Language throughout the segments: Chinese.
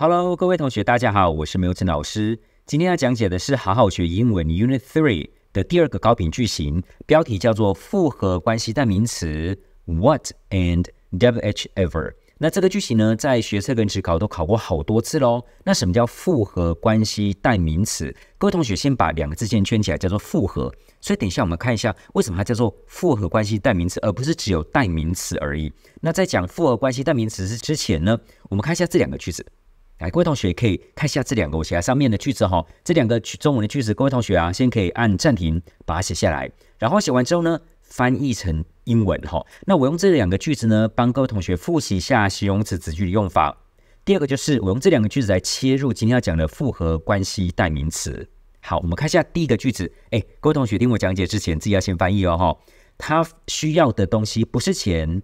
Hello，各位同学，大家好，我是 Milton 老师。今天要讲解的是好好学英文 Unit Three 的第二个高频句型，标题叫做复合关系代名词 What and Whatever。那这个句型呢，在学测跟职考都考过好多次喽。那什么叫复合关系代名词？各位同学先把两个字先圈起来，叫做复合。所以等一下我们看一下为什么它叫做复合关系代名词，而不是只有代名词而已。那在讲复合关系代名词之之前呢，我们看一下这两个句子。来，各位同学可以看一下这两个我写在上面的句子哈，这两个中文的句子，各位同学啊，先可以按暂停把它写下来，然后写完之后呢，翻译成英文哈。那我用这两个句子呢，帮各位同学复习一下形容词词句的用法。第二个就是我用这两个句子来切入今天要讲的复合关系代名词。好，我们看一下第一个句子。哎，各位同学听我讲解之前，自己要先翻译哦哈。他需要的东西不是钱，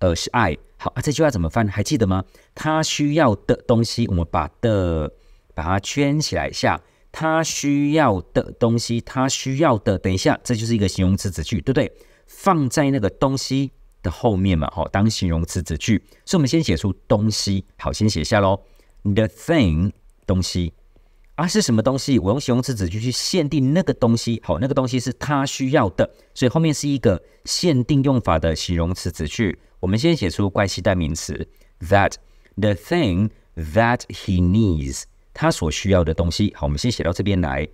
而是爱。好啊，这句话怎么翻？还记得吗？他需要的东西，我们把的把它圈起来一下。他需要的东西，他需要的，等一下，这就是一个形容词子句，对不对？放在那个东西的后面嘛，好，当形容词子句。所以，我们先写出东西，好，先写下喽，the thing，东西。啊是什么东西？我用形容词子句去限定那个东西。好，那个东西是他需要的，所以后面是一个限定用法的形容词子句。我们先写出关系代名词 that the thing that he needs，他所需要的东西。好，我们先写到这边来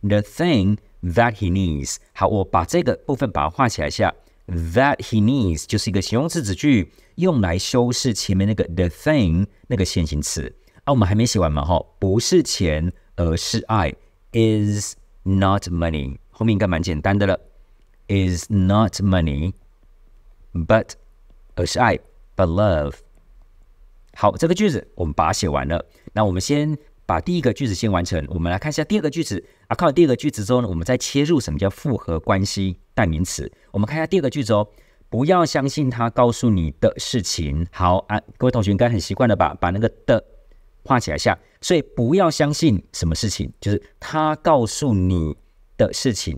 ，the thing that he needs。好，我把这个部分把它画起来一下，that he needs 就是一个形容词子句，用来修饰前面那个 the thing 那个先行词。啊，我们还没写完嘛？哈，不是钱。而是爱，is not money。后面应该蛮简单的了，is not money，but 而是爱，but love。好，这个句子我们把它写完了。那我们先把第一个句子先完成，我们来看一下第二个句子啊。看完第二个句子之后呢，我们再切入什么叫复合关系代名词。我们看一下第二个句子哦，不要相信他告诉你的事情。好啊，各位同学应该很习惯的把把那个的。画起来下。所以不要相信什么事情，就是他告诉你的事情。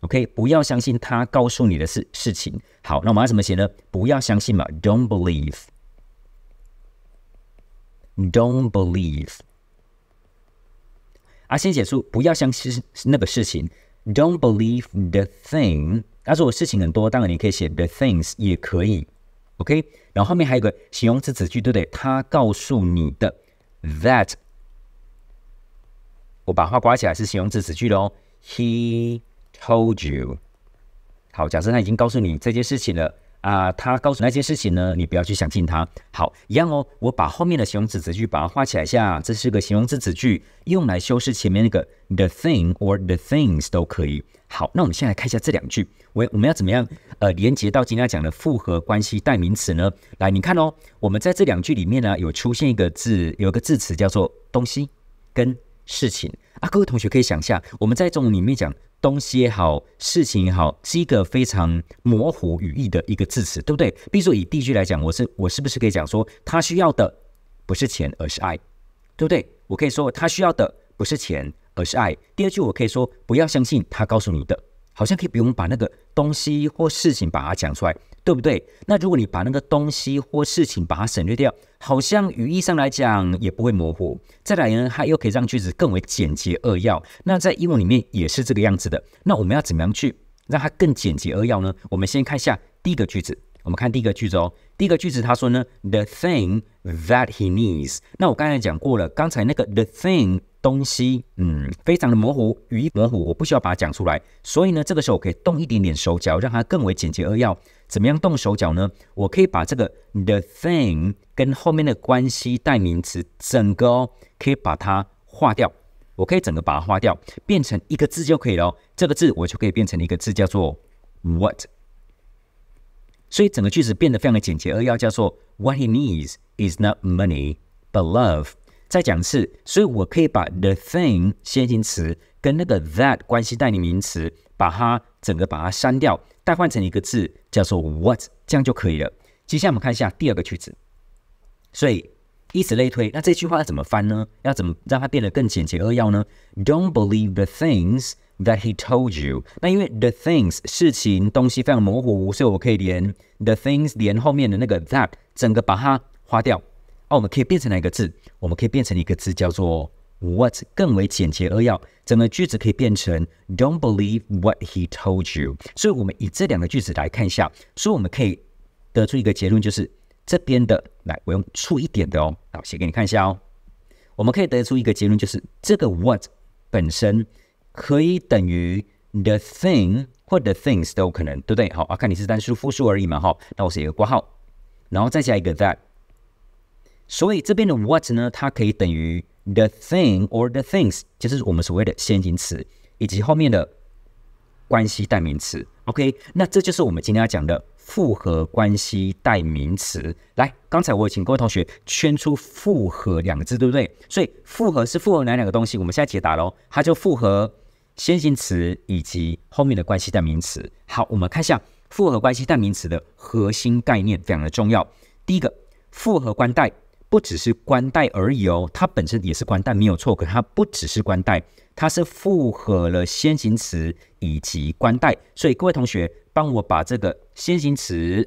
OK，不要相信他告诉你的事事情。好，那我们要怎么写呢？不要相信嘛，Don't believe，Don't believe。啊，先写出不要相信那个事情，Don't believe the thing。他说我事情很多，当然你可以写 the things 也可以。OK，然后后面还有个形容词词句，对不对？他告诉你的。That，我把话挂起来是形容词词句喽。He told you，好，假设他已经告诉你这件事情了。啊，他告诉那件事情呢，你不要去相信他。好，一样哦。我把后面的形容词词句把它画起来一下，这是个形容词词句，用来修饰前面那个 the thing or the things 都可以。好，那我们先来看一下这两句，我我们要怎么样呃连接到今天讲的复合关系代名词呢？来，你看哦，我们在这两句里面呢有出现一个字，有一个字词叫做东西跟事情啊。各位同学可以想一下，我们在中文里面讲。东西也好，事情也好，是一个非常模糊语义的一个字词，对不对？比如说，以第一句来讲，我是我是不是可以讲说，他需要的不是钱，而是爱，对不对？我可以说他需要的不是钱，而是爱。第二句我可以说，不要相信他告诉你的。好像可以不用把那个东西或事情把它讲出来，对不对？那如果你把那个东西或事情把它省略掉，好像语义上来讲也不会模糊。再来呢，它又可以让句子更为简洁扼要。那在英文里面也是这个样子的。那我们要怎么样去让它更简洁扼要呢？我们先看一下第一个句子。我们看第一个句子哦，第一个句子他说呢，the thing that he needs。那我刚才讲过了，刚才那个 the thing 东西，嗯，非常的模糊，语义模糊，我不需要把它讲出来。所以呢，这个时候可以动一点点手脚，让它更为简洁扼要。怎么样动手脚呢？我可以把这个 the thing 跟后面的关系代名词整个哦，可以把它划掉，我可以整个把它划掉，变成一个字就可以了。这个字我就可以变成一个字，叫做 what。所以整个句子变得非常的简洁扼要叫做 "What he needs is not money but love"。再讲一次，所以我可以把 "The thing" 先行词跟那个 "That" 关系代名词，把它整个把它删掉，代换成一个字叫做 "What"，这样就可以了。接下来我们看一下第二个句子，所以以此类推，那这句话要怎么翻呢？要怎么让它变得更简洁扼要呢？Don't believe the things。That he told you。那因为 the things 事情东西非常模糊，所以我可以连 the things 连后面的那个 that 整个把它划掉。哦，我们可以变成哪一个字？我们可以变成一个字叫做 what，更为简洁扼要。整个句子可以变成 Don't believe what he told you。所以，我们以这两个句子来看一下。所以，我们可以得出一个结论，就是这边的，来，我用粗一点的哦，好，写给你看一下哦。我们可以得出一个结论，就是这个 what 本身。可以等于 the thing 或 the things 都有可能，对不对？好，啊，看你是单数、复数而已嘛，哈。那我写一个括号，然后再加一个 that。所以这边的 what 呢？它可以等于 the thing or the things，就是我们所谓的先行词，以及后面的关系代名词。OK，那这就是我们今天要讲的复合关系代名词。来，刚才我请各位同学圈出复合两个字，对不对？所以复合是复合哪两个东西？我们现在解答喽，它就复合。先行词以及后面的关系代名词。好，我们看一下复合关系代名词的核心概念，非常的重要。第一个，复合关代不只是关代而已哦，它本身也是关代，没有错。可是它不只是关代，它是复合了先行词以及关代。所以各位同学，帮我把这个先行词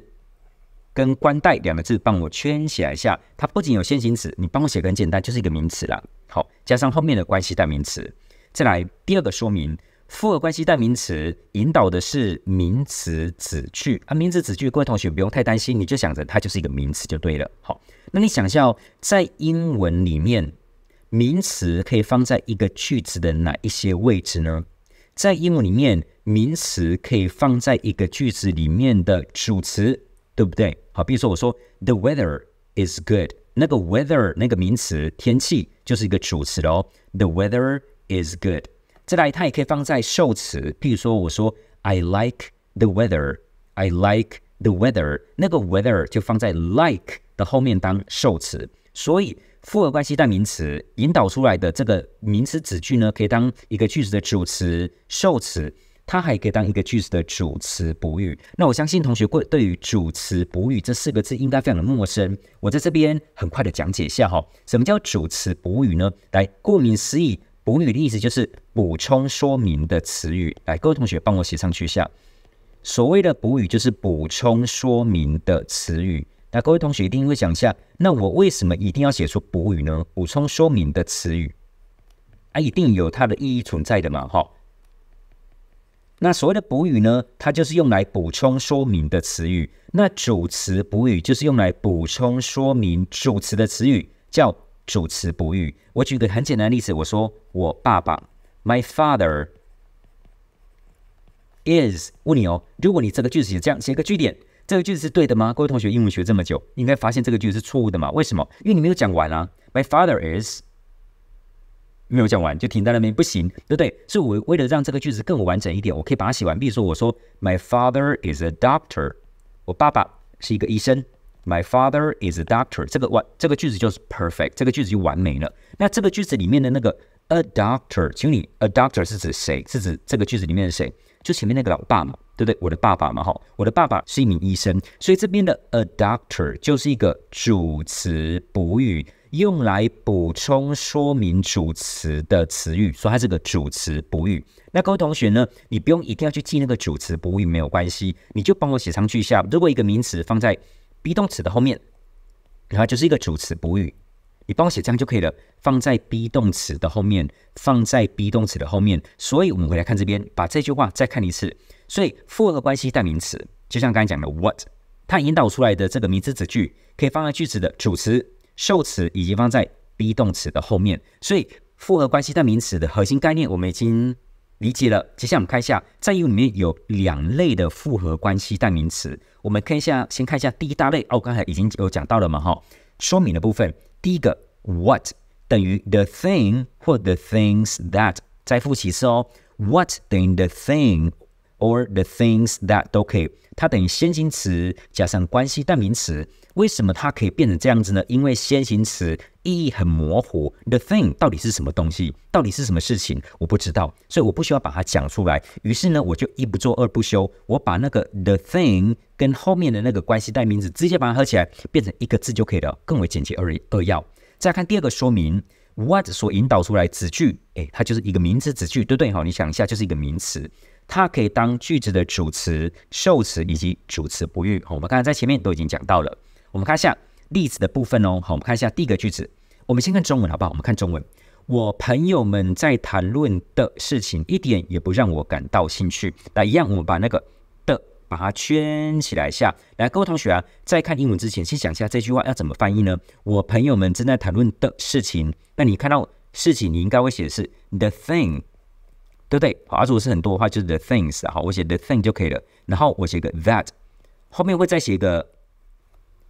跟关带两个字帮我圈起来一下。它不仅有先行词，你帮我写很简单，就是一个名词啦。好，加上后面的关系代名词。再来第二个说明，复合关系代名词引导的是名词子句啊。名词子句，各位同学不用太担心，你就想着它就是一个名词就对了。好，那你想象在英文里面，名词可以放在一个句子的哪一些位置呢？在英文里面，名词可以放在一个句子里面的主词，对不对？好，比如说我说 The weather is good，那个 weather 那个名词天气就是一个主词哦。The weather is good。再来，它也可以放在受词，譬如说，我说 I like the weather。I like the weather。那个 weather 就放在 like 的后面当受词。所以复合关系代名词引导出来的这个名词子句呢，可以当一个句子的主词、受词，它还可以当一个句子的主词、补语。那我相信同学会对于主词、补语这四个字应该非常的陌生。我在这边很快的讲解一下哈，什么叫主词、补语呢？来，顾名思义。补语的意思就是补充说明的词语，来，各位同学帮我写上去一下。所谓的补语就是补充说明的词语，那各位同学一定会想一下，那我为什么一定要写出补语呢？补充说明的词语啊，一定有它的意义存在的嘛，哈。那所谓的补语呢，它就是用来补充说明的词语。那主词补语就是用来补充说明主词的词语，叫。主词不语。我举个很简单的例子，我说我爸爸，My father is。问你哦，如果你这个句子写这样，写个句点，这个句子是对的吗？各位同学，英文学这么久，应该发现这个句子是错误的嘛？为什么？因为你没有讲完啊。My father is 没有讲完，就停在那边，不行，对不对？所以，我为了让这个句子更完整一点，我可以把它写完，比如说，我说 My father is a doctor。我爸爸是一个医生。My father is a doctor。这个完这个句子就是 perfect，这个句子就完美了。那这个句子里面的那个 a doctor，请问 a doctor 是指谁？是指这个句子里面的谁？就前面那个老爸嘛，对不对？我的爸爸嘛，哈，我的爸爸是一名医生，所以这边的 a doctor 就是一个主词补语，用来补充说明主词的词语，所以它是个主词补语。那各位同学呢，你不用一定要去记那个主词补语，没有关系，你就帮我写上去。下。如果一个名词放在 be 动词的后面，然后就是一个主词补语，你帮我写这样就可以了。放在 be 动词的后面，放在 be 动词的后面。所以我们回来看这边，把这句话再看一次。所以复合关系代名词，就像刚才讲的 what，它引导出来的这个名词子句，可以放在句子的主词、受词，以及放在 be 动词的后面。所以复合关系代名词的核心概念，我们已经。理解了，接下来我们看一下，在语里面有两类的复合关系代名词。我们看一下，先看一下第一大类哦，刚才已经有讲到了嘛，哈。说明的部分，第一个 what 等于 the thing 或 the things that，再复习次哦，what 等于 the thing or the things that 都可以，它等于先行词加上关系代名词。为什么它可以变成这样子呢？因为先行词意义很模糊，the thing 到底是什么东西？到底是什么事情？我不知道，所以我不需要把它讲出来。于是呢，我就一不做二不休，我把那个 the thing 跟后面的那个关系代名词直接把它合起来，变成一个字就可以了，更为简洁而二要。再看第二个说明，what 所引导出来子句，诶，它就是一个名词子句，对不对？好，你想一下，就是一个名词，它可以当句子的主词、受词以及主词补好，我们刚才在前面都已经讲到了。我们看一下例子的部分哦。好，我们看一下第一个句子。我们先看中文好不好？我们看中文。我朋友们在谈论的事情一点也不让我感到兴趣。那一样，我们把那个的把它圈起来。下来，各位同学啊，在看英文之前，先想一下这句话要怎么翻译呢？我朋友们正在谈论的事情。那你看到事情，你应该会写的是 the thing，对不对？好，如果是很多的话，就是 the things。好，我写 the thing 就可以了。然后我写个 that，后面会再写一个。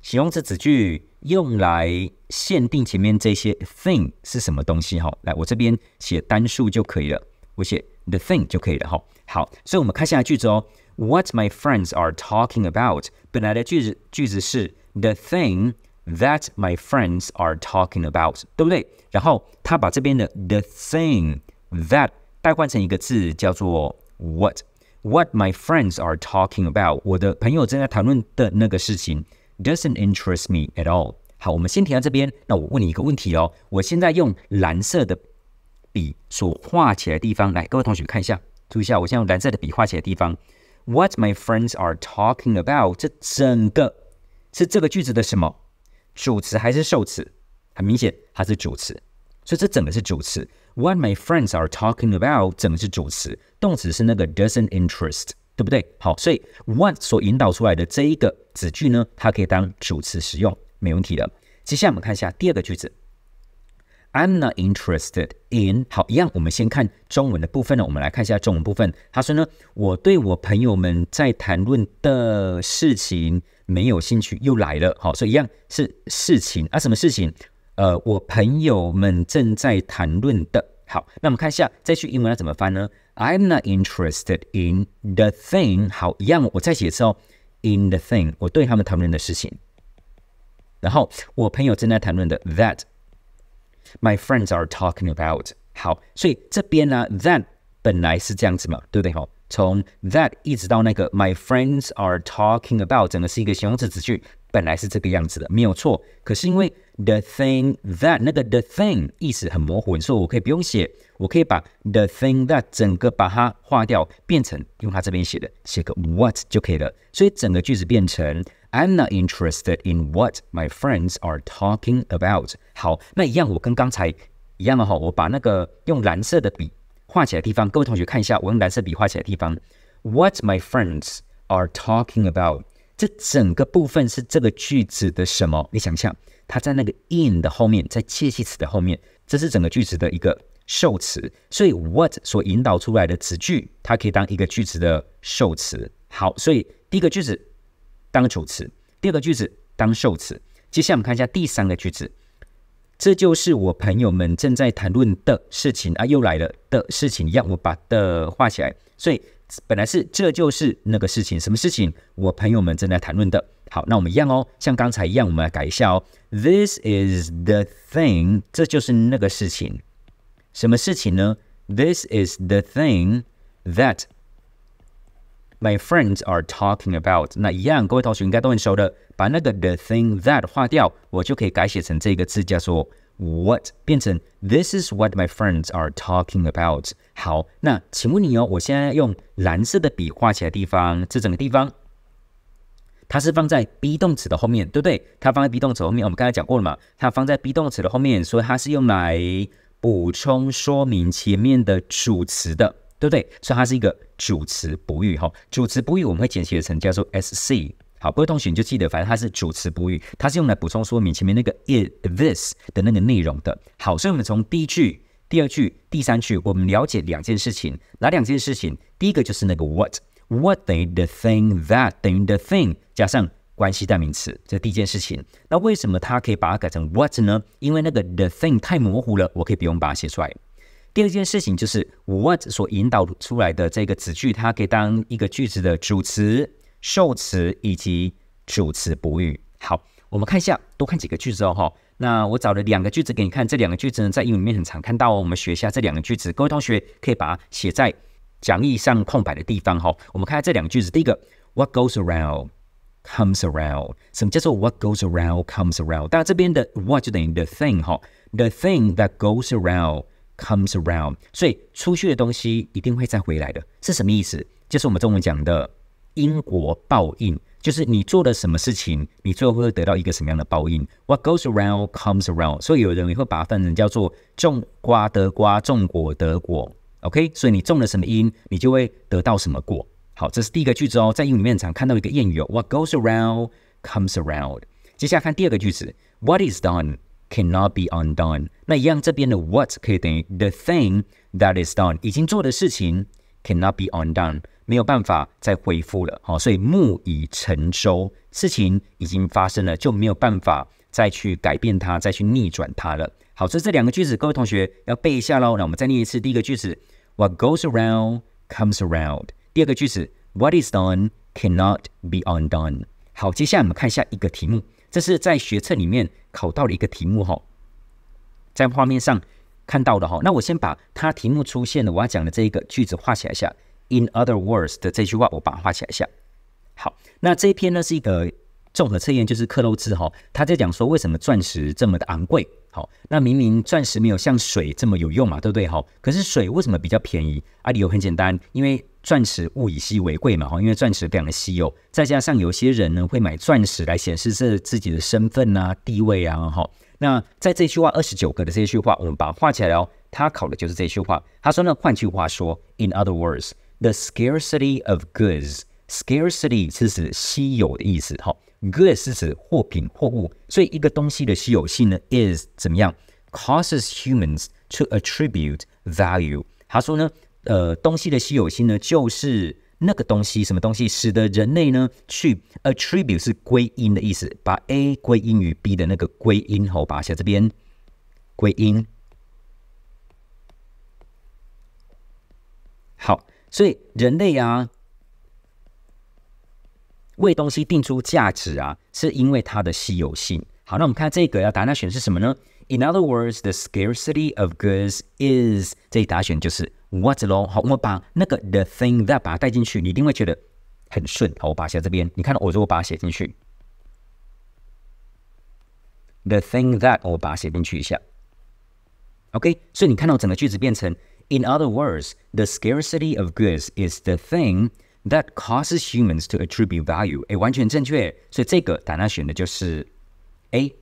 形容词子句用来限定前面这些 thing 是什么东西哈，来，我这边写单数就可以了，我写 the thing 就可以了哈。好，所以我们看下来句子哦，What my friends are talking about，本来的句子句子是 the thing that my friends are talking about，对不对？然后他把这边的 the thing that 代换成一个字叫做 what，What my friends are talking about，我的朋友正在谈论的那个事情。doesn't interest me at all。好，我们先停到这边。那我问你一个问题哦。我现在用蓝色的笔所画起来的地方，来，各位同学看一下，注意一下，我现在用蓝色的笔画起来的地方。What my friends are talking about，这整个是这个句子的什么主词还是受词？很明显，它是主词。所以这整个是主词。What my friends are talking about，整个是主词，动词是那个 doesn't interest。对不对？好，所以 one 所引导出来的这一个子句呢，它可以当主词使用，没问题的。接下来我们看一下第二个句子，I'm not interested in。好，一样，我们先看中文的部分呢，我们来看一下中文部分。他说呢，我对我朋友们在谈论的事情没有兴趣。又来了，好，所以一样是事情啊，什么事情？呃，我朋友们正在谈论的。好，那我们看一下，这句英文要怎么翻呢？I'm not interested in the thing. thing。好，一样我在写的时候，in the thing，我对他们谈论的事情。然后我朋友正在谈论的 My friends are talking about。好，所以这边呢，that 本来是这样子嘛，对不对？哈，从 that 一直到那个 my friends are talking about，整个是一个形容词词句，本来是这个样子的，没有错。可是因为 the thing that 那个 the thing 意思很模糊，所以我可以不用写，我可以把 the thing that 整个把它划掉，变成用它这边写的写个 what 就可以了。所以整个句子变成 I'm not interested in what my friends are talking about。好，那一样，我跟刚才一样的话，我把那个用蓝色的笔画起来地方，各位同学看一下，我用蓝色笔画起来地方，what my friends are talking about。这整个部分是这个句子的什么？你想象它在那个 in 的后面，在介系词的后面，这是整个句子的一个受词。所以 what 所引导出来的词句，它可以当一个句子的受词。好，所以第一个句子当主词，第二个句子当受词。接下来我们看一下第三个句子。这就是我朋友们正在谈论的事情啊，又来了的事情，让我把的画起来。所以本来是这就是那个事情，什么事情？我朋友们正在谈论的。好，那我们一样哦，像刚才一样，我们来改一下哦。This is the thing，这就是那个事情，什么事情呢？This is the thing that。My friends are talking about。那一样，各位同学应该都很熟的。把那个 the thing that 划掉，我就可以改写成这个字，叫做 what 变成 This is what my friends are talking about。好，那请问你哦，我现在用蓝色的笔画起来地方，这整个地方，它是放在 be 动词的后面对不对？它放在 be 动词后面，我们刚才讲过了嘛？它放在 be 动词的后面，所以它是用来补充说明前面的主词的。对不对？所以它是一个主词补语哈。主词补语我们会简写成叫做 S C。好，不会同学你就记得，反正它是主词补语，它是用来补充说明前面那个 i t this 的那个内容的。好，所以我们从第一句、第二句、第三句，我们了解两件事情，哪两件事情？第一个就是那个 what，what 等于 the thing，that 等于 the thing 加上关系代名词，这第一件事情。那为什么它可以把它改成 what 呢？因为那个 the thing 太模糊了，我可以不用把它写出来。第二件事情就是 what 所引导出来的这个子句，它可以当一个句子的主词、受词以及主词补语。好，我们看一下，多看几个句子哦，哈。那我找了两个句子给你看，这两个句子呢在英文里面很常看到哦。我们学一下这两个句子，各位同学可以把它写在讲义上空白的地方，哈。我们看下这两个句子，第一个 what goes around comes around，什么叫做 what goes around comes around？当然这边的 what 就等于 the thing 哈，the thing that goes around。comes around，所以出去的东西一定会再回来的，是什么意思？就是我们中文讲的因果报应，就是你做了什么事情，你最后会得到一个什么样的报应。What goes around comes around，所以有人也会把它分成叫做种瓜得瓜，种果得果。OK，所以你种了什么因，你就会得到什么果。好，这是第一个句子哦，在英语里面常看到一个谚语，What 哦 goes around comes around。接下来看第二个句子，What is done。Cannot be undone。那一样，这边的 What 可以等于 The thing that is done 已经做的事情，Cannot be undone，没有办法再恢复了。好，所以木已成舟，事情已经发生了，就没有办法再去改变它，再去逆转它了。好，所以这两个句子，各位同学要背一下喽。那我们再念一次第一个句子：What goes around comes around。第二个句子：What is done cannot be undone。好，接下来我们看下一个题目，这是在学测里面。考到了一个题目哈，在画面上看到的哈，那我先把它题目出现的我要讲的这一个句子画起来一下。In other words 的这句话我把它画起来一下。好，那这一篇呢是一个。综合测验就是克洛兹哈，他在讲说为什么钻石这么的昂贵，好，那明明钻石没有像水这么有用嘛，对不对哈？可是水为什么比较便宜？啊，理由很简单，因为钻石物以稀为贵嘛，哈，因为钻石非常的稀有，再加上有些人呢会买钻石来显示这自己的身份啊、地位啊，哈。那在这句话二十九个的这句话，我们把它画起来哦。他考的就是这句话。他说呢，换句话说，In other words，the scarcity of goods，scarcity 是指稀有的意思，哈。Good 是指货品、货物，所以一个东西的稀有性呢，is 怎么样？causes humans to attribute value。他说呢，呃，东西的稀有性呢，就是那个东西什么东西，使得人类呢去 attribute 是归因的意思，把 A 归因于 B 的那个归因好，把它写这边。归因，好，所以人类呀。为东西定出价值啊，是因为它的稀有性。好，那我们看这个要答案选是什么呢？In other words, the scarcity of goods is，这里打选就是 what WRONG。好，我们把那个 the thing that 把它带进去，你一定会觉得很顺。好，我把它写这边。你看到我如果把它写进去，the thing that 我把它写进去一下。OK，所以你看到整个句子变成 In other words, the scarcity of goods is the thing。That causes humans to attribute value。哎，完全正确，所以这个答案选的就是 A。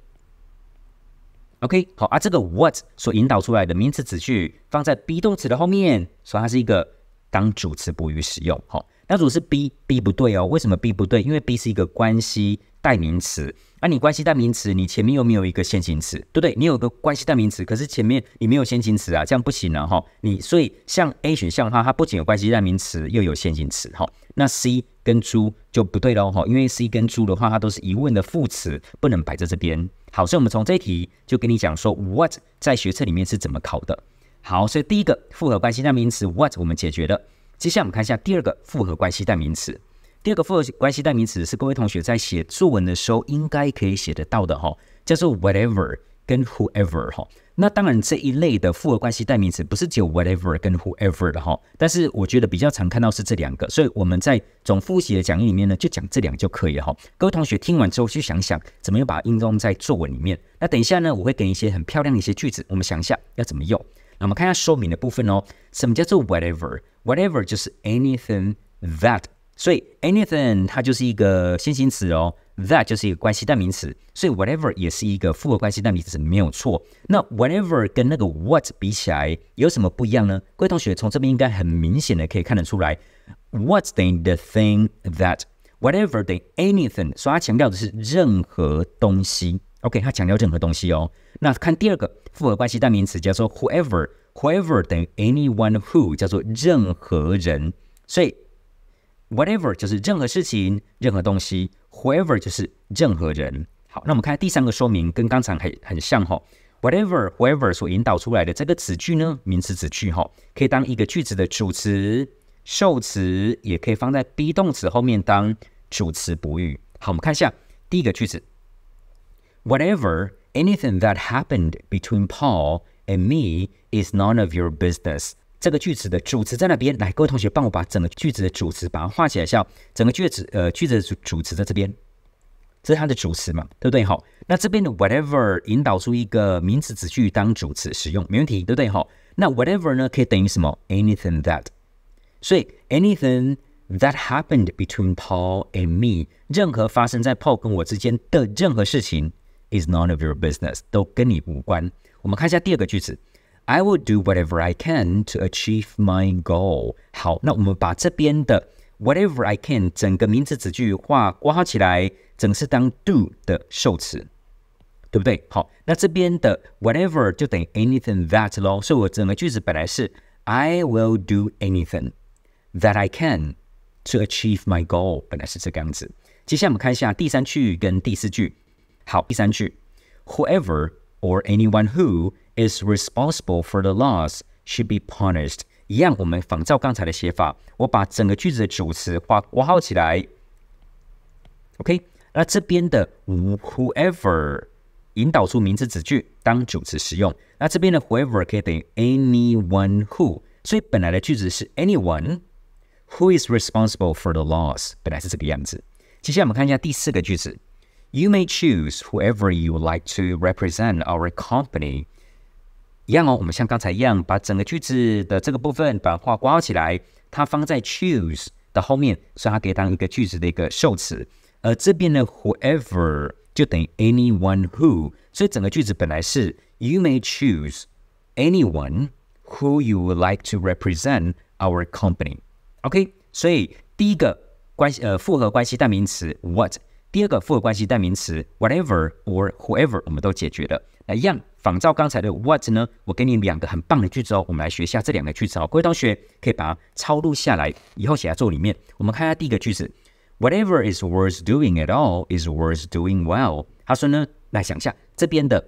OK，好啊，这个 what 所引导出来的名词子句放在 be 动词的后面，所以它是一个当主词补语使用。好，那如果是 B，B 不对哦。为什么 B 不对？因为 B 是一个关系。代名词，啊，你关系代名词，你前面又没有一个先行词，对不对？你有个关系代名词，可是前面你没有先行词啊，这样不行了哈。你所以像 A 选项的话，它不仅有关系代名词，又有先行词哈。那 C 跟猪就不对喽哈，因为 C 跟猪的话，它都是疑问的副词，不能摆在这边。好，所以我们从这一题就跟你讲说，what 在学测里面是怎么考的。好，所以第一个复合关系代名词 what 我们解决了，接下来我们看一下第二个复合关系代名词。第二个复合关系代名词是各位同学在写作文的时候应该可以写得到的哈，叫做 whatever 跟 whoever 哈。那当然这一类的复合关系代名词不是只有 whatever 跟 whoever 的哈，但是我觉得比较常看到是这两个，所以我们在总复习的讲义里面呢，就讲这两就可以了哈。各位同学听完之后去想想怎么样把它应用在作文里面。那等一下呢，我会给一些很漂亮的一些句子，我们想一下要怎么用。那我们看一下说明的部分哦，什么叫做 whatever？whatever 就是 anything that。所以 anything 它就是一个先行词哦，that 就是一个关系代名词，所以 whatever 也是一个复合关系代名词，没有错。那 whatever 跟那个 what 比起来有什么不一样呢？各位同学从这边应该很明显的可以看得出来，what s the thing that，whatever 等 anything，所以它强调的是任何东西。OK，它强调任何东西哦。那看第二个复合关系代名词，叫做 whoever，whoever 等于 anyone who，叫做任何人，所以。whatever 就是任何事情、任何东西，whoever 就是任何人。好，那我们看第三个说明，跟刚才很很像哈、哦。whatever、whoever 所引导出来的这个子句呢，名词子句哈、哦，可以当一个句子的主词、受词，也可以放在 be 动词后面当主词补语。好，我们看一下第一个句子：Whatever anything that happened between Paul and me is none of your business。这个句子的主词在那边，来，各位同学帮我把整个句子的主词把它画起来，像整个句子，呃，句子的主主词在这边，这是它的主词嘛，对不对？好，那这边的 whatever 引导出一个名词词句当主词使用，没问题，对不对？好，那 whatever 呢可以等于什么？anything that，所以 anything that happened between Paul and me，任何发生在 Paul 跟我之间的任何事情 is none of your business，都跟你无关。我们看一下第二个句子。I will do whatever I can to achieve my goal。好，那我们把这边的 whatever I can 整个名词子句化括号起来，整是当 do 的受词，对不对？好，那这边的 whatever 就等于 anything that 咯，所以我整个句子本来是 I will do anything that I can to achieve my goal，本来是这个样子。接下来我们看一下第三句跟第四句。好，第三句，whoever or anyone who is responsible for the loss should be punished。一样，我们仿照刚才的写法，我把整个句子的主词画括号起来。OK，那这边的 whoever 引导出名词子句当主词使用。那这边的 whoever 可以等于 anyone who，所以本来的句子是 anyone who is responsible for the loss，本来是这个样子。接下来我们看一下第四个句子。You may choose whoever you would like to represent our company 一样哦，我们像刚才一样，把整个句子的这个部分把话括起来，它放在 choose 的后面，所以它可以当一个句子的一个受词。而这边呢，whoever 就等于 anyone who，所以整个句子本来是 you may choose anyone who you would like to represent our company。OK，所以第一个关系呃复合关系代名词 what，第二个复合关系代名词 whatever or whoever 我们都解决了，那一样。仿照刚才的 what 呢？我给你两个很棒的句子哦，我们来学一下这两个句子哦。各位同学可以把它抄录下来，以后写在作里面。我们看一下第一个句子：Whatever is worth doing at all is worth doing well。他说呢，来想一下，这边的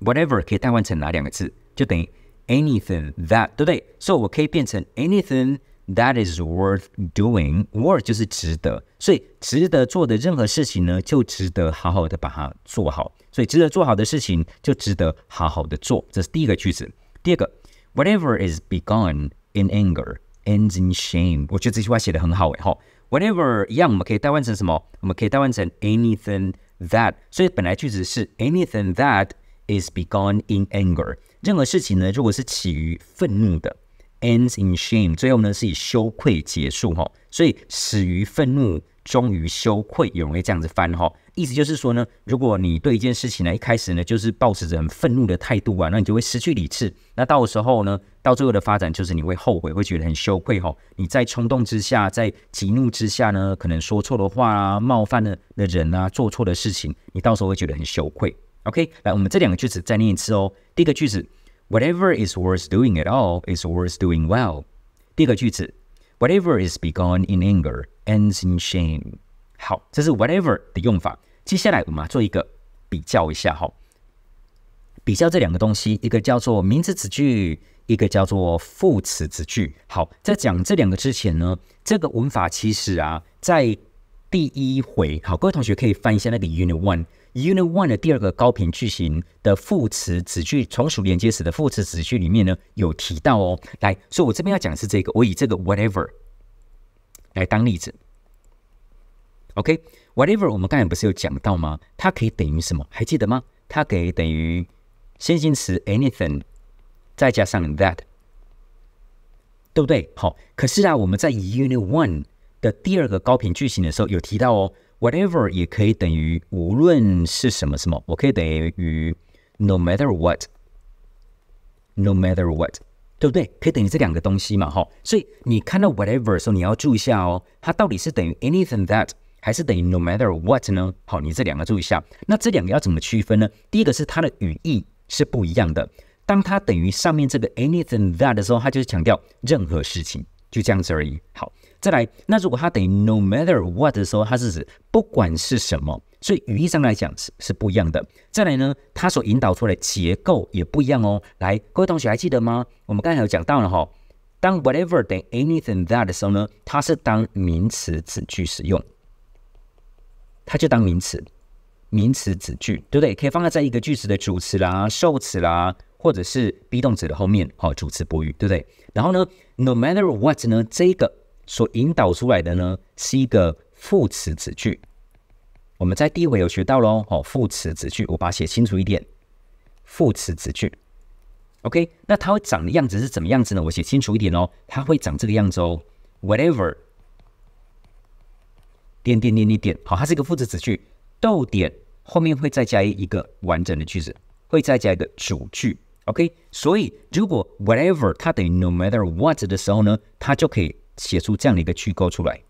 whatever 可以代换成哪两个字？就等于 anything that，对不对？所以我可以变成 anything。That is worth doing. Worth 就是值得，所以值得做的任何事情呢，就值得好好的把它做好。所以值得做好的事情，就值得好好的做。这是第一个句子。第二个，Whatever is begun in anger ends in shame。我觉得这句话写的很好诶，哈。Whatever 一样，我们可以代换成什么？我们可以代换成 anything that。所以本来句子是 anything that is begun in anger。任何事情呢，如果是起于愤怒的。ends in shame，最后呢是以羞愧结束哈，所以始于愤怒，终于羞愧，有容易这样子翻哈。意思就是说呢，如果你对一件事情呢一开始呢就是抱持着很愤怒的态度啊，那你就会失去理智，那到时候呢到最后的发展就是你会后悔，会觉得很羞愧哈。你在冲动之下，在急怒之下呢，可能说错的话啊，冒犯了的人啊，做错的事情，你到时候会觉得很羞愧。OK，来，我们这两个句子再念一次哦。第一个句子。Whatever is worth doing at all is worth doing well。第一个句子，Whatever is begun in anger ends in shame。好，这是 whatever 的用法。接下来我们做一个比较一下哈，比较这两个东西，一个叫做名词短句，一个叫做副词短句。好，在讲这两个之前呢，这个文法其实啊，在第一回，好，各位同学可以翻一下那个 Unit One。Unit One 的第二个高频句型的副词子句从属连接词的副词子句里面呢，有提到哦。来，所以我这边要讲是这个，我以这个 Whatever 来当例子。OK，Whatever 我们刚才不是有讲到吗？它可以等于什么？还记得吗？它可以等于先行词 Anything 再加上 That，对不对？好，可是啊，我们在 Unit One 的第二个高频句型的时候有提到哦。Whatever 也可以等于无论是什么什么，我可以等于 no matter what，no matter what，对不对？可以等于这两个东西嘛，哈。所以你看到 whatever 的时候，你要注意一下哦，它到底是等于 anything that 还是等于 no matter what 呢？好，你这两个注意一下。那这两个要怎么区分呢？第一个是它的语义是不一样的。当它等于上面这个 anything that 的时候，它就是强调任何事情。就这样子而已。好，再来，那如果它等于 no matter what 的时候，它是指不管是什么，所以语义上来讲是是不一样的。再来呢，它所引导出来的结构也不一样哦。来，各位同学还记得吗？我们刚才有讲到了哈，当 whatever 等 anything that 的时候呢，它是当名词子句使用，它就当名词，名词子句，对不对？可以放在在一个句子的主词啦、受词啦。或者是 be 动词的后面，哦，主词补语，对不对？然后呢，no matter what 呢，这个所引导出来的呢，是一个副词子句。我们在第一回有学到喽，哦，副词子句，我把它写清楚一点。副词子句，OK，那它会长的样子是怎么样子呢？我写清楚一点哦，它会长这个样子哦，whatever，点点点点点，好，它是一个副词子句，逗点后面会再加一个完整的句子，会再加一个主句。OK，所以如果 whatever 它等于 no matter what 的时候呢，它就可以写出这样的一个句构出来。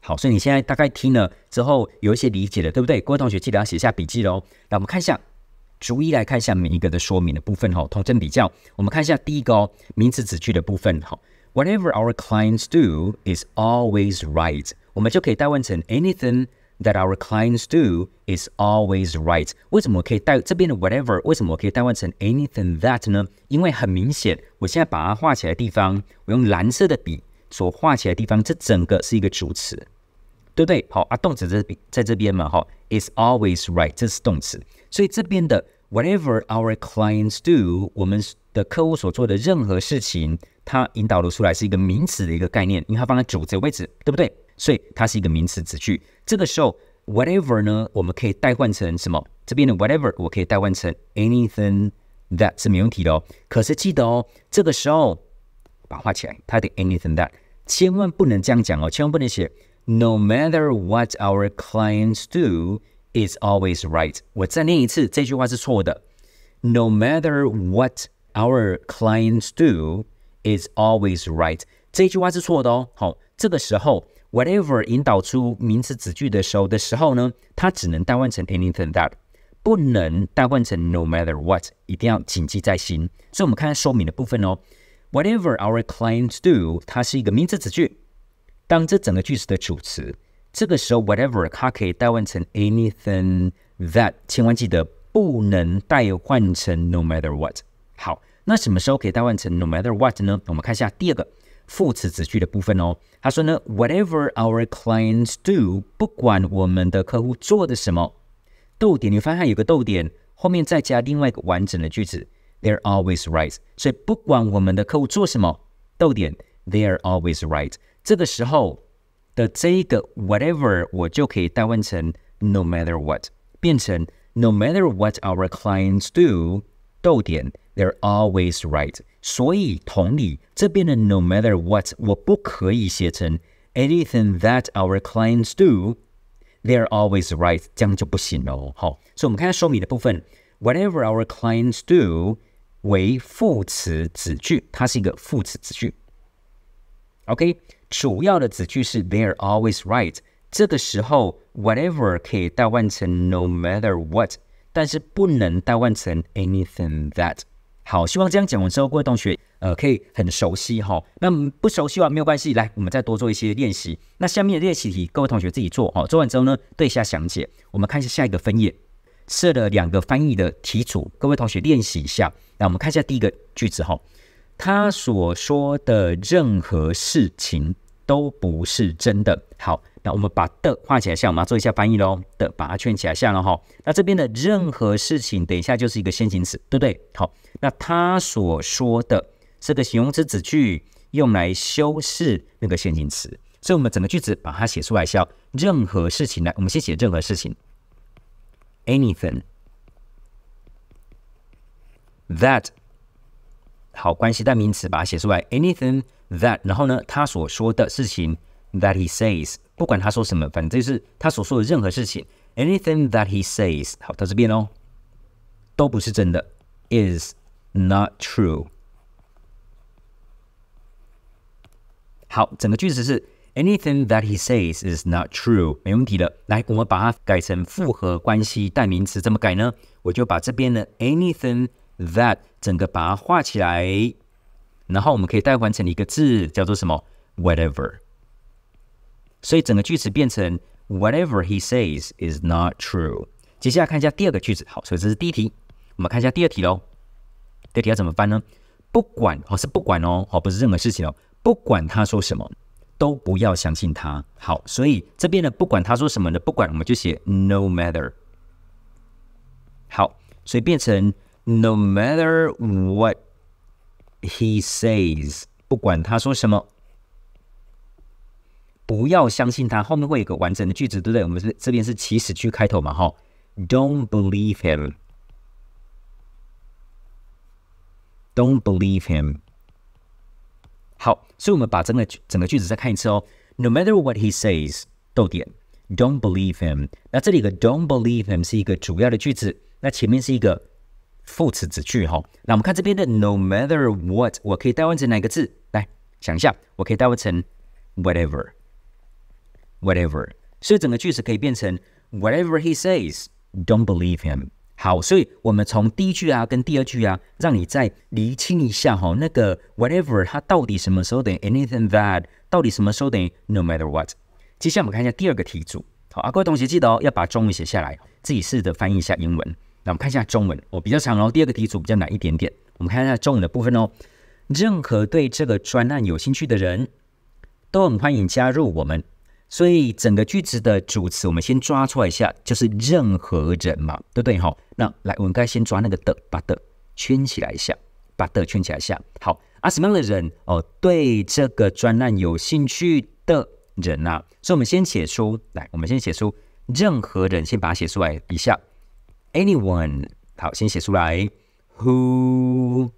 好，所以你现在大概听了之后有一些理解了，对不对？各位同学记得要写下笔记喽。那我们看一下，逐一来看一下每一个的说明的部分哦。同真比较，我们看一下第一个名词短句的部分哈。Whatever our clients do is always right，我们就可以代换成 anything。That our clients do is always right。为什么我可以代这边的 whatever？为什么我可以代换成 anything that 呢？因为很明显，我现在把它画起来地方，我用蓝色的笔所画起来地方，这整个是一个主词，对不对？好，啊，动词在这在这边嘛，哈，is always right，这是动词。所以这边的 whatever our clients do，我们的客户所做的任何事情，它引导的出来是一个名词的一个概念，因为它放在主词位置，对不对？所以它是一个名词短句。这个时候，whatever 呢，我们可以代换成什么？这边的 whatever 我可以代换成 anything that 是没问题的哦。可是记得哦，这个时候把画起来，它得 anything that，千万不能这样讲哦，千万不能写。No matter what our clients do is always right。我再念一次，这句话是错的。No matter what our clients do is always right，这句话是错的哦。好，这个时候。Whatever 引导出名词子句的时候，的时候呢，它只能代换成 anything that，不能代换成 no matter what，一定要谨记在心。所以我们看说明的部分哦。Whatever our clients do，它是一个名词子句，当这整个句子的主词，这个时候 whatever 它可以代换成 anything that，千万记得不能代换成 no matter what。好，那什么时候可以代换成 no matter what 呢？我们看一下第二个。副词、子句的部分哦。他说呢，whatever our clients do，不管我们的客户做的什么，逗点，你发现有个逗点，后面再加另外一个完整的句子，they're always right。所以不管我们的客户做什么，逗点，they're always right。这个时候的这一个 whatever 我就可以代换成 no matter what，变成 no matter what our clients do，逗点，they're always right。所以同理，这边的 no matter what，我不可以写成 anything that our clients do。They're always right，这样就不行哦。好，所以我们看说明的部分，whatever our clients do 为副词子句，它是一个副词子句。OK，主要的子句是 they're always right。这个时候，whatever 可以代换成 no matter what，但是不能代换成 anything that。好，希望这样讲完之后，各位同学呃可以很熟悉哈。那不熟悉的话没有关系，来我们再多做一些练习。那下面的练习题，各位同学自己做哦。做完之后呢，对一下详解。我们看一下下一个分页，设了两个翻译的题组，各位同学练习一下。来，我们看一下第一个句子哈，他所说的任何事情都不是真的。好。那我们把的画起来，像，我们要做一下翻译喽的，把它圈起来，像了哈。那这边的任何事情，等一下就是一个先行词，对不对？好，那他所说的这个形容词子句用来修饰那个先行词，所以我们整个句子把它写出来，像任何事情来，我们先写任何事情，anything that 好，关系代名词把它写出来，anything that，然后呢，他所说的事情。that he says，不管他说什么，反正就是他所说的任何事情，anything that he says，好，到这边哦，都不是真的，is not true。好，整个句子是 anything that he says is not true，没问题的。来，我们把它改成复合关系代名词，怎么改呢？我就把这边的 anything 所以整个句子变成 Whatever he says is not true。接下来看一下第二个句子。好，所以这是第一题，我们看一下第二题喽。第二题要怎么翻呢？不管哦，是不管哦，哦不是任何事情哦，不管他说什么，都不要相信他。好，所以这边呢，不管他说什么呢，不管我们就写 No matter。好，所以变成 No matter what he says，不管他说什么。不要相信他，后面会有一个完整的句子，对不对？我们是这边是祈使句开头嘛，哈。Don't believe him. Don't believe him. 好，所以我们把整个整个句子再看一次哦。No matter what he says，逗点。Don't believe him. 那这里的个 Don't believe him 是一个主要的句子，那前面是一个副词子句，哈。那我们看这边的 No matter what，我可以代换成哪个字？来想一下，我可以代换成 whatever。Whatever，所以整个句子可以变成 Whatever he says, don't believe him。好，所以我们从第一句啊跟第二句啊，让你再厘清一下哈，那个 Whatever 它到底什么时候等于 Anything that，到底什么时候等于 No matter what。接下来我们看一下第二个题组。好啊，各位同学记得哦，要把中文写下来，自己试着翻译一下英文。那我们看一下中文，我比较长哦。第二个题组比较难一点点。我们看一下中文的部分哦。任何对这个专案有兴趣的人，都很欢迎加入我们。所以整个句子的主词，我们先抓出来一下，就是任何人嘛，对不对哈？那来，我们该先抓那个的，把的圈起来一下，把的圈起来一下。好啊，什么样的人哦？对这个专栏有兴趣的人呐？所以，我们先写出来，我们先写出任何人，先把它写出来一下。Anyone，好，先写出来，Who？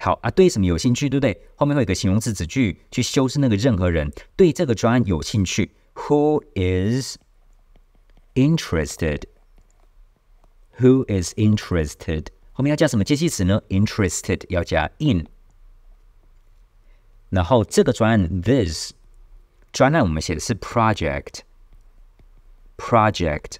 好啊，对什么有兴趣，对不对？后面会有个形容词子句去修饰那个任何人对这个专案有兴趣。Who is interested? Who is interested? 后面要加什么介系词呢？Interested 要加 in。然后这个专案 this 专案我们写的是 project。project。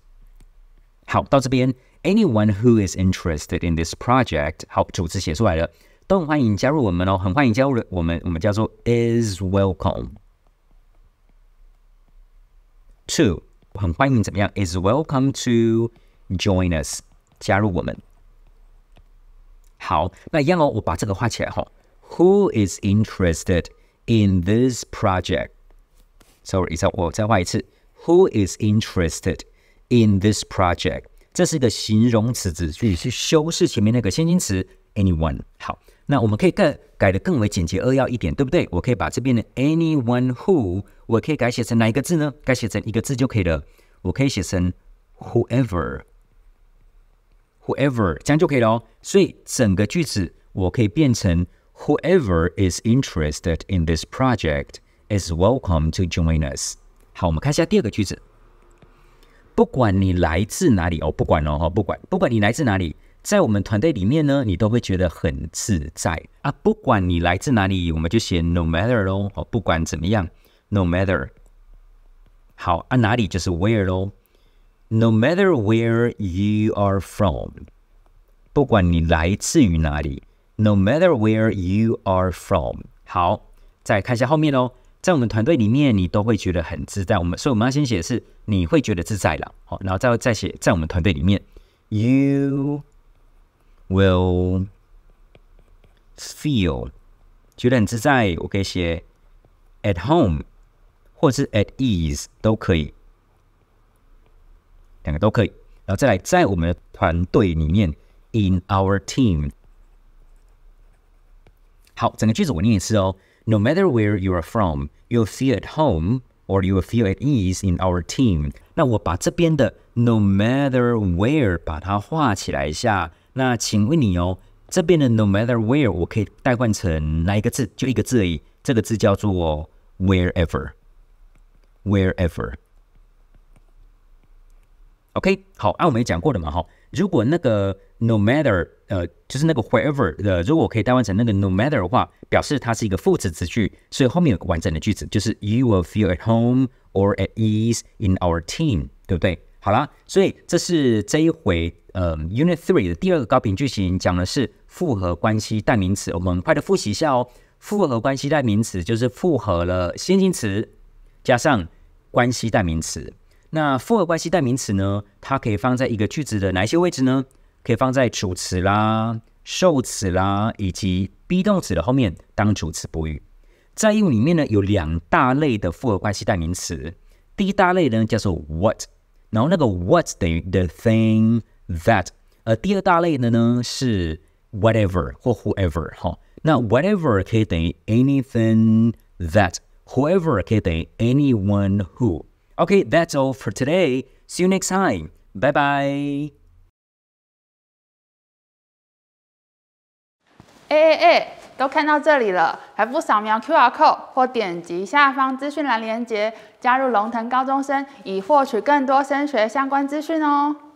好，到这边，anyone who is interested in this project，好，主词写出来了。都很欢迎加入我们哦，很欢迎加入我们，我们叫做 is welcome to，很欢迎怎么样？is welcome to join us，加入我们。好，那一样哦，我把这个画起来哈、哦。Who is interested in this project? Sorry，再我再画一次。Who is interested in this project？这是一个形容词子句，是修饰前面那个先行词 anyone。好，那我们可以更改的更为简洁扼要一点，对不对？我可以把这边的 anyone who 我可以改写成哪一个字呢？改写成一个字就可以了。我可以写成 whoever，whoever 这样就可以了。哦。所以整个句子我可以变成 whoever is interested in this project is welcome to join us。好，我们看一下第二个句子。不管你来自哪里哦，不管哦，不管不管你来自哪里。在我们团队里面呢，你都会觉得很自在啊！不管你来自哪里，我们就写 no matter 哦，不管怎么样，no matter。好，啊，哪里就是 where 喽，no matter where you are from，不管你来自于哪里，no matter where you are from。好，再看一下后面哦，在我们团队里面，你都会觉得很自在。我们所以我们要先写是你会觉得自在了，好，然后再再写在我们团队里面，you。will feel 觉得很自在，我可以写 at home，或是 at ease 都可以，两个都可以。然后再来，在我们的团队里面，in our team。好，整个句子我念一次哦。No matter where you are from, you'll feel at home or you'll feel at ease in our team。那我把这边的 no matter where 把它画起来一下。那请问你哦，这边的 no matter where 我可以代换成哪一个字？就一个字，而已，这个字叫做 wherever，wherever。OK，好，按我们也讲过的嘛，哈，如果那个 no matter，呃，就是那个 wherever，呃，如果我可以代换成那个 no matter 的话，表示它是一个副词词句，所以后面有个完整的句子，就是 you will feel at home or at ease in our team，对不对？好啦，所以这是这一回。呃，Unit Three 的第二个高频句型讲的是复合关系代名词，我们快的复习一下哦。复合关系代名词就是复合了先行词加上关系代名词。那复合关系代名词呢，它可以放在一个句子的哪一些位置呢？可以放在主词啦、受词啦，以及 be 动词的后面当主词补语。在英文里面呢，有两大类的复合关系代名词。第一大类呢叫做 what，然后那个 what 等于 the thing。That，呃第二大类的呢是 whatever 或 whoever 哈。那 whatever 可以等于 anything that，whoever 可以等于 anyone who。o k that's all for today. See you next time. Bye bye. 哎哎哎，都看到这里了，还不扫描 QR code 或点击下方资讯栏链接加入龙腾高中生，以获取更多升学相关资讯哦。